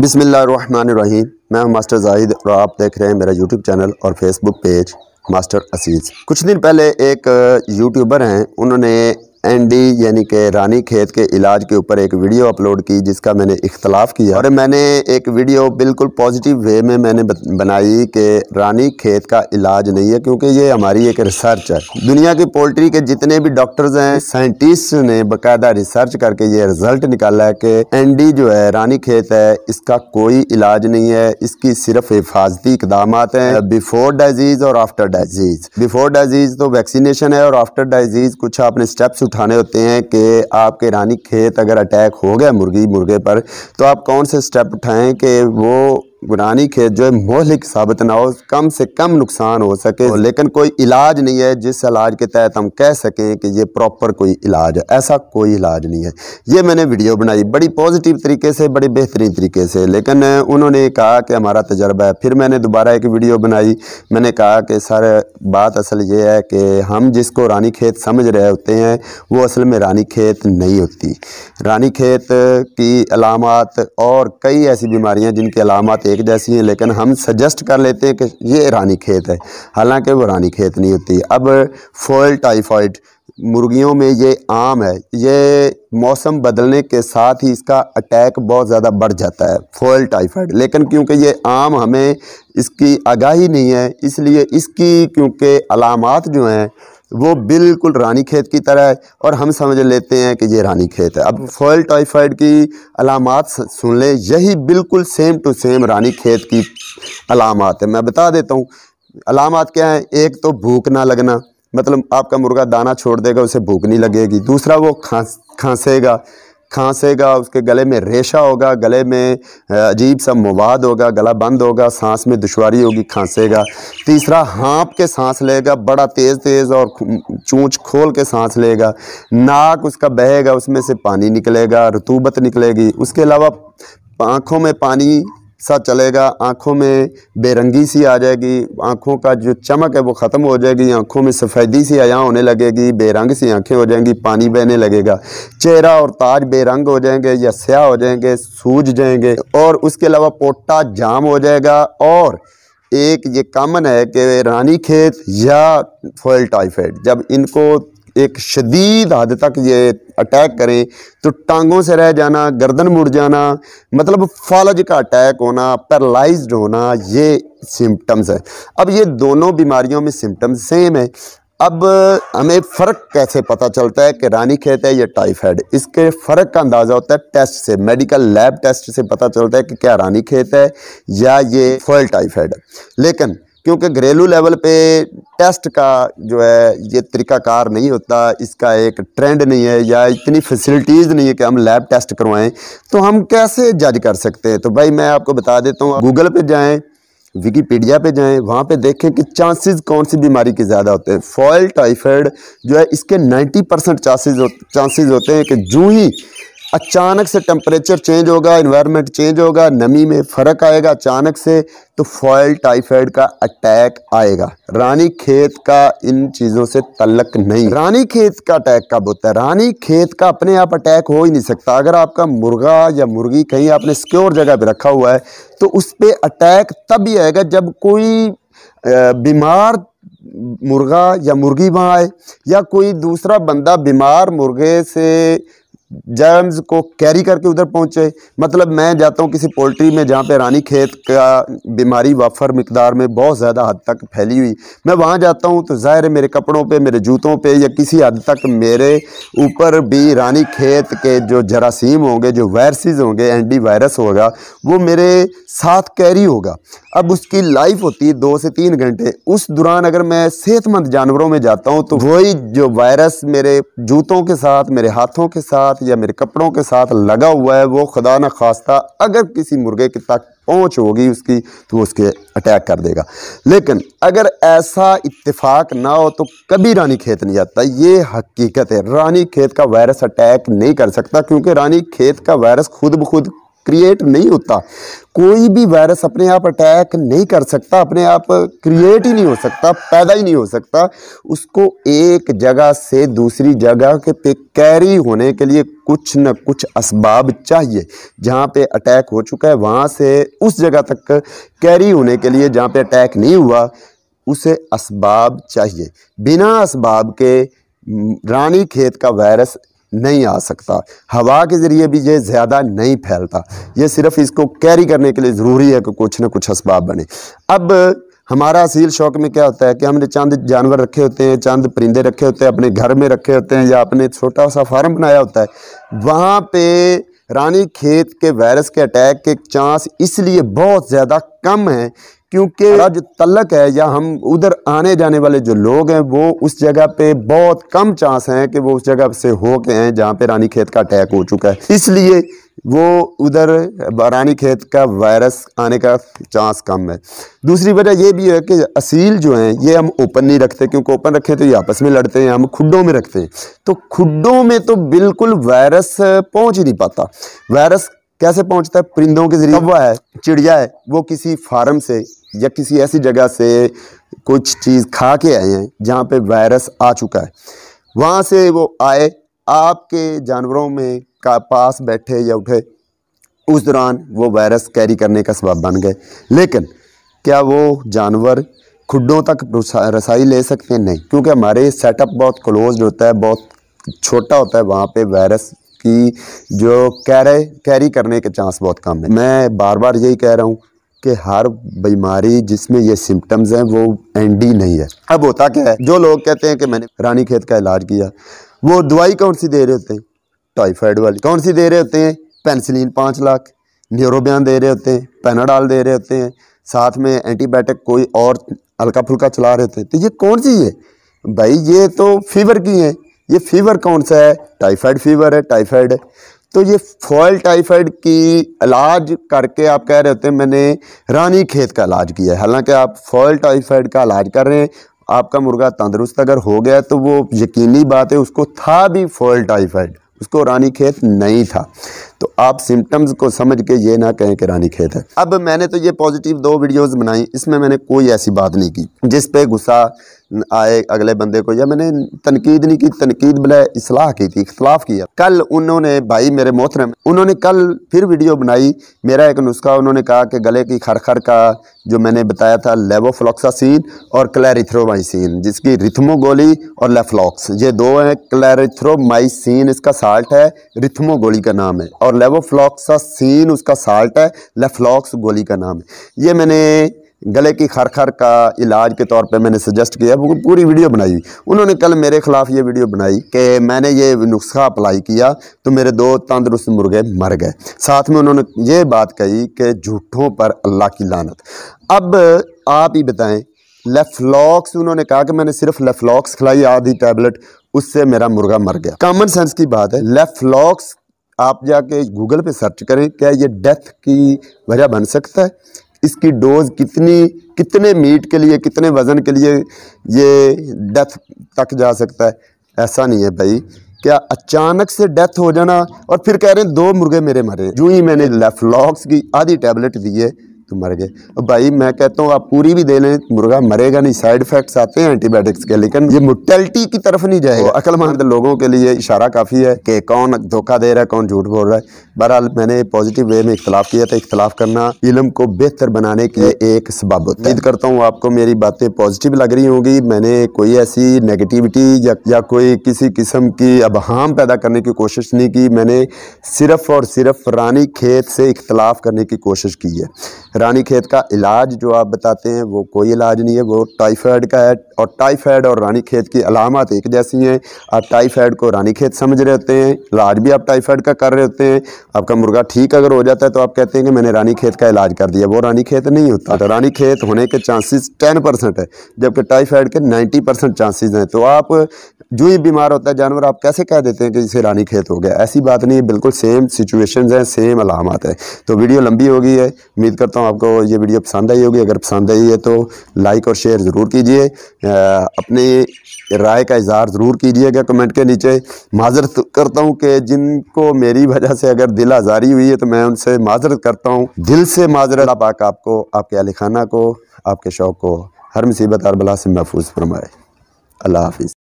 बिसमीम मैं मास्टर जाहिद और आप देख रहे हैं मेरा यूट्यूब चैनल और फेसबुक पेज मास्टर असीज़ कुछ दिन पहले एक यूट्यूबर हैं उन्होंने एनडी यानी कि रानी खेत के इलाज के ऊपर एक वीडियो अपलोड की जिसका मैंने इख्तलाफ किया और मैंने एक वीडियो बिल्कुल पॉजिटिव वे में मैंने बनाई कि रानी खेत का इलाज नहीं है क्योंकि ये हमारी एक रिसर्च है दुनिया की पोल्ट्री के जितने भी डॉक्टर्स हैं साइंटिस्ट ने बाकायदा रिसर्च करके ये रिजल्ट निकाला है कि एनडी जो है रानी खेत है इसका कोई इलाज नहीं है इसकी सिर्फ हिफाजती इकदाम हैं बिफोर डाइजीज और आफ्टर डाइजीज बिफोर डाइजीज तो वैक्सीनेशन है और आफ्टर डाइजीज कुछ आपने स्टेप्स उठाने होते हैं कि आपके रानी खेत अगर अटैक हो गया मुर्गी मुर्गे पर तो आप कौन से स्टेप उठाएं कि वो गुनानी खेत जो है मोहलिक साबित ना हो कम से कम नुकसान हो सके लेकिन कोई इलाज नहीं है जिस इलाज के तहत हम कह सकें कि ये प्रॉपर कोई इलाज है ऐसा कोई इलाज नहीं है ये मैंने वीडियो बनाई बड़ी पॉजिटिव तरीके से बड़े बेहतरीन तरीके से लेकिन उन्होंने कहा कि हमारा तजर्बा है फिर मैंने दोबारा एक वीडियो बनाई मैंने कहा कि सर बात असल ये है कि हम जिसको रानी खेत समझ रहे होते हैं वो असल में रानी खेत नहीं होती रानी खेत की अलामत और कई ऐसी बीमारियाँ जिनकी अलामत एक जैसी हैं लेकिन हम सजेस्ट कर लेते हैं कि ये रानी खेत है हालांकि वो रानी खेत नहीं होती अब फोयल टाइफाइड मुर्गियों में ये आम है ये मौसम बदलने के साथ ही इसका अटैक बहुत ज़्यादा बढ़ जाता है फोयल टाइफाइड लेकिन क्योंकि ये आम हमें इसकी आगाही नहीं है इसलिए इसकी क्योंकि अलामत जो हैं वो बिल्कुल रानी खेत की तरह है और हम समझ लेते हैं कि ये रानी खेत है अब फॉयल टाइफाइड की अलामत सुन लें यही बिल्कुल सेम टू सेम रानी खेत की अलामत है मैं बता देता हूँ अलामत क्या है एक तो भूख ना लगना मतलब आपका मुर्गा दाना छोड़ देगा उसे भूख नहीं लगेगी दूसरा वो खांस खांसेगा खांसेगा उसके गले में रेशा होगा गले में अजीब सा मवाद होगा गला बंद होगा सांस में दुशारी होगी खांसेगा तीसरा हाँप के सांस लेगा बड़ा तेज़ तेज़ और चूँच खोल के सांस लेगा नाक उसका बहेगा उसमें से पानी निकलेगा रतूबत निकलेगी उसके अलावा आँखों में पानी सा चलेगा आँखों में बेरंगी सी आ जाएगी आँखों का जो चमक है वो ख़त्म हो जाएगी आँखों में सफ़ेदी सी आया होने लगेगी बेरंग सी आँखें हो जाएंगी पानी बहने लगेगा चेहरा और ताज बेरंग हो जाएंगे या स्याह हो जाएंगे सूज जाएंगे और उसके अलावा पोटा जाम हो जाएगा और एक ये कामन है कि रानी खेत या फॉयल टाइफाइड जब इनको एक शदीद हद तक ये अटैक करे तो टांगों से रह जाना गर्दन मुड़ जाना मतलब फालज का अटैक होना पैरलाइज्ड होना ये सिम्टम्स है अब ये दोनों बीमारियों में सिम्टम्स सेम है अब हमें फ़र्क कैसे पता चलता है कि रानी खेत है या टाइफाइड इसके फ़र्क का अंदाज़ा होता है टेस्ट से मेडिकल लैब टेस्ट से पता चलता है कि क्या रानी खेत है या ये फॉयल टाइफाइड है लेकिन क्योंकि घरेलू लेवल पे टेस्ट का जो है ये तरीकाकार नहीं होता इसका एक ट्रेंड नहीं है या इतनी फैसिलिटीज़ नहीं है कि हम लैब टेस्ट करवाएं तो हम कैसे जज कर सकते हैं तो भाई मैं आपको बता देता हूँ गूगल पे जाएं विकीपीडिया पे जाएं वहाँ पे देखें कि चांसेस कौन सी बीमारी के ज़्यादा होते हैं फॉयल टाइफाइड जो है इसके 90 परसेंट चांसेज चांसेज होते हैं कि जूँ ही अचानक से टेम्परेचर चेंज होगा इन्वायरमेंट चेंज होगा नमी में फ़र्क आएगा अचानक से तो फॉयल टाइफाइड का अटैक आएगा रानी खेत का इन चीज़ों से तलक नहीं रानी खेत का अटैक कब होता है रानी खेत का अपने आप अटैक हो ही नहीं सकता अगर आपका मुर्गा या मुर्गी कहीं आपने सिक्योर जगह पर रखा हुआ है तो उस पर अटैक तब ही आएगा जब कोई बीमार मुर्गा या मुर्गी वहाँ आए या कोई दूसरा बंदा बीमार मुर्गे से जर्म्स को कैरी करके उधर पहुँचे मतलब मैं जाता हूँ किसी पोल्ट्री में जहाँ पे रानी खेत का बीमारी वाफर मकदार में बहुत ज़्यादा हद तक फैली हुई मैं वहाँ जाता हूँ तो ज़ाहिर मेरे कपड़ों पे मेरे जूतों पे या किसी हद तक मेरे ऊपर भी रानी खेत के जो जरासीम होंगे जो वायरसेस होंगे एंटी वायरस होगा वो मेरे साथ कैरी होगा अब उसकी लाइफ होती है दो से तीन घंटे उस दौरान अगर मैं सेहतमंद जानवरों में जाता हूँ तो वही जो वायरस मेरे जूतों के साथ मेरे हाथों के साथ या मेरे कपड़ों के साथ लगा हुआ है वो खुदा न खास्ता अगर किसी मुर्गे की तक पहुँच होगी उसकी तो उसके अटैक कर देगा लेकिन अगर ऐसा इतफाक ना हो तो कभी रानी खेत नहीं जाता ये हकीकत है रानी खेत का वायरस अटैक नहीं कर सकता क्योंकि रानी खेत का वायरस खुद ब खुद क्रिएट नहीं होता कोई भी वायरस अपने आप अटैक नहीं कर सकता अपने आप क्रिएट ही नहीं हो सकता पैदा ही नहीं हो सकता उसको एक जगह से दूसरी जगह के पे कैरी होने के लिए कुछ न कुछ इसबाब चाहिए जहाँ पे अटैक हो चुका है वहाँ से उस जगह तक कैरी होने के लिए जहाँ पे अटैक नहीं हुआ उसे इसबाब चाहिए बिना इसबाब के रानी खेत का वायरस नहीं आ सकता हवा के ज़रिए भी ये ज़्यादा नहीं फैलता ये सिर्फ इसको कैरी करने के लिए ज़रूरी है कि कुछ ना कुछ इसबाब बने अब हमारा असील शौक में क्या होता है कि हमने चंद जानवर रखे होते हैं चंद परिंदे रखे होते हैं अपने घर में रखे होते हैं या अपने छोटा सा फार्म बनाया होता है वहाँ पे रानी खेत के वायरस के अटैक के चांस इसलिए बहुत ज़्यादा कम है क्योंकि जो तलक है या हम उधर आने जाने वाले जो लोग हैं वो उस जगह पे बहुत कम चांस हैं कि वो उस जगह से हो के हैं जहाँ पे रानी खेत का अटैक हो चुका है इसलिए वो उधर रानी खेत का वायरस आने का चांस कम है दूसरी वजह ये भी है कि असील जो हैं ये हम ओपन नहीं रखते क्योंकि ओपन रखें तो ये आपस में लड़ते हैं हम खुडों में रखते हैं तो खुडों में तो बिल्कुल वायरस पहुँच ही नहीं पाता वायरस कैसे पहुंचता है परिंदों के जरिए कौवा है चिड़िया है वो किसी फार्म से या किसी ऐसी जगह से कुछ चीज़ खा के आए हैं जहाँ पे वायरस आ चुका है वहाँ से वो आए आपके जानवरों में का पास बैठे या उठे उस दौरान वो वायरस कैरी करने का सबब बन गए लेकिन क्या वो जानवर खुडों तक रसाई ले सकते हैं नहीं क्योंकि हमारे सेटअप बहुत क्लोज होता है बहुत छोटा होता है वहाँ पे वायरस की जो कैरे कैरी करने के चांस बहुत कम है मैं बार बार यही कह रहा हूँ कि हर बीमारी जिसमें ये सिम्टम्स हैं वो एंडी नहीं है अब होता क्या है जो लोग कहते हैं कि मैंने रानी खेत का इलाज किया वो दवाई कौन सी दे रहे होते हैं टाइफाइड वाली कौन सी दे रहे होते हैं पेंसिलिन पाँच लाख न्यूरोबियान दे रहे होते हैं पेनाडाल दे रहे होते हैं साथ में एंटीबायोटिक कोई और हल्का फुल्का चला रहे होते हैं तो ये कौन सी है भाई ये तो फीवर की है ये फीवर कौन सा है टाइफाइड फीवर है टाइफाइड तो ये फॉयल टाइफाइड की इलाज करके आप कह रहे होते हैं मैंने रानी खेत का इलाज किया है हालांकि आप फॉयल टाइफाइड का इलाज कर रहे हैं आपका मुर्गा तंदरुस्त अगर हो गया तो वो यकीनी बात है उसको था भी फॉयल टाइफाइड उसको रानी खेत नहीं था तो आप सिम्टम्स को समझ के ये ना कहें कि रानी खेत है अब मैंने तो ये पॉजिटिव दो वीडियोस बनाई इसमें मैंने कोई ऐसी बात नहीं की जिस पे गुस्सा आए अगले बंदे को या मैंने तनकीद नहीं की तनकीद बल इसलाह की थी इख्तलाफ किया कल उन्होंने भाई मेरे मोहतरम उन्होंने कल फिर वीडियो बनाई मेरा एक नुस्खा उन्होंने कहा कि गले की खर का जो मैंने बताया था लेवोफ्लॉक्सासीन और क्लैरिथ्रोमाइसिन जिसकी रिथमोगोली और लेफ्लॉक्स ये दो हैं क्लैरिथ्रोमाइसिन इसका साल्ट है रिथमो गोली का नाम है और लेवोफ्लॉक्सासीन उसका साल्ट है लेफ्लॉक्स गोली का नाम है ये मैंने गले की खर खर का इलाज के तौर पे मैंने सजेस्ट किया वो पूरी वीडियो बनाई उन्होंने कल मेरे ख़िलाफ़ ये वीडियो बनाई कि मैंने ये नुस्खा अप्लाई किया तो मेरे दो तंदरुस्त मुर्गे मर गए साथ में उन्होंने ये बात कही कि झूठों पर अल्लाह की लानत अब आप ही बताएं लेफ्लॉक्स उन्होंने कहा कि मैंने सिर्फ लेफ्लॉक्स खिलाई आधी टैबलेट उससे मेरा मुर्गा मर गया कॉमन सेंस की बात है लेफ्लॉक्स आप जाके गूगल पे सर्च करें क्या ये डेथ की वजह बन सकता है इसकी डोज कितनी कितने मीट के लिए कितने वज़न के लिए ये डेथ तक जा सकता है ऐसा नहीं है भाई क्या अचानक से डेथ हो जाना और फिर कह रहे हैं दो मुर्गे मेरे मरे जूँ ही मैंने लेफ्लॉक्स की आधी टैबलेट दी है तो मर गए भाई मैं कहता हूँ आप पूरी भी दे लें मुर्गा मरेगा नहीं साइड इफेक्ट्स आते हैं एंटीबायोटिक्स के लेकिन ये मोटेलिटी की तरफ नहीं जाएगा तो अकलमंद लोगों के लिए इशारा काफ़ी है कि कौन धोखा दे रहा है कौन झूठ बोल रहा है बहरहाल मैंने पॉजिटिव वे में इख्तलाफ किया था इख्तलाफ करना इलम को बेहतर बनाने के एक सबब उम्मीद करता हूँ आपको मेरी बातें पॉजिटिव लग रही होंगी मैंने कोई ऐसी नेगेटिविटी या, या कोई किसी किस्म की अबहम पैदा करने की कोशिश नहीं की मैंने सिर्फ और सिर्फ रानी खेत से इख्तलाफ करने की कोशिश की है रानी खेत का इलाज जो आप बताते हैं वो कोई इलाज नहीं है वो टाइफाइड का है और टाइफाइड और रानी खेत की अलामत एक जैसी हैं आप टाइफाइड को रानी खेत समझ रहे होते हैं इलाज भी आप टाइफाइड का कर रहे होते हैं आपका मुर्गा ठीक अगर हो जाता है तो आप कहते हैं कि मैंने रानी खेत का इलाज कर दिया वो रानी खेत नहीं होता तो रानी खेत होने के चांसेस टेन परसेंट है जबकि टाइफाइड के नाइन्टी परसेंट चांसेज हैं तो आप जो ही बीमार होता है जानवर आप कैसे कह देते हैं कि इसे रानी खेत हो गया ऐसी बात नहीं है बिल्कुल सेम सिचुएशन हैं सेम अलामत है तो वीडियो लंबी हो गई है उम्मीद करता हूँ आपको ये वीडियो पसंद आई होगी अगर पसंद आई है तो लाइक और शेयर ज़रूर कीजिए अपनी राय का इजहार ज़रूर कीजिएगा कमेंट के नीचे माजरत करता हूँ कि जिनको मेरी वजह से अगर दिल आज़ारी हुई है तो मैं उनसे माजरत करता हूँ दिल से माजरत पाक आपको आपके अली खाना को आपके शौक़ को हर मुसीबत और बला से महफूज फरमाए अल्लाह हाफिज़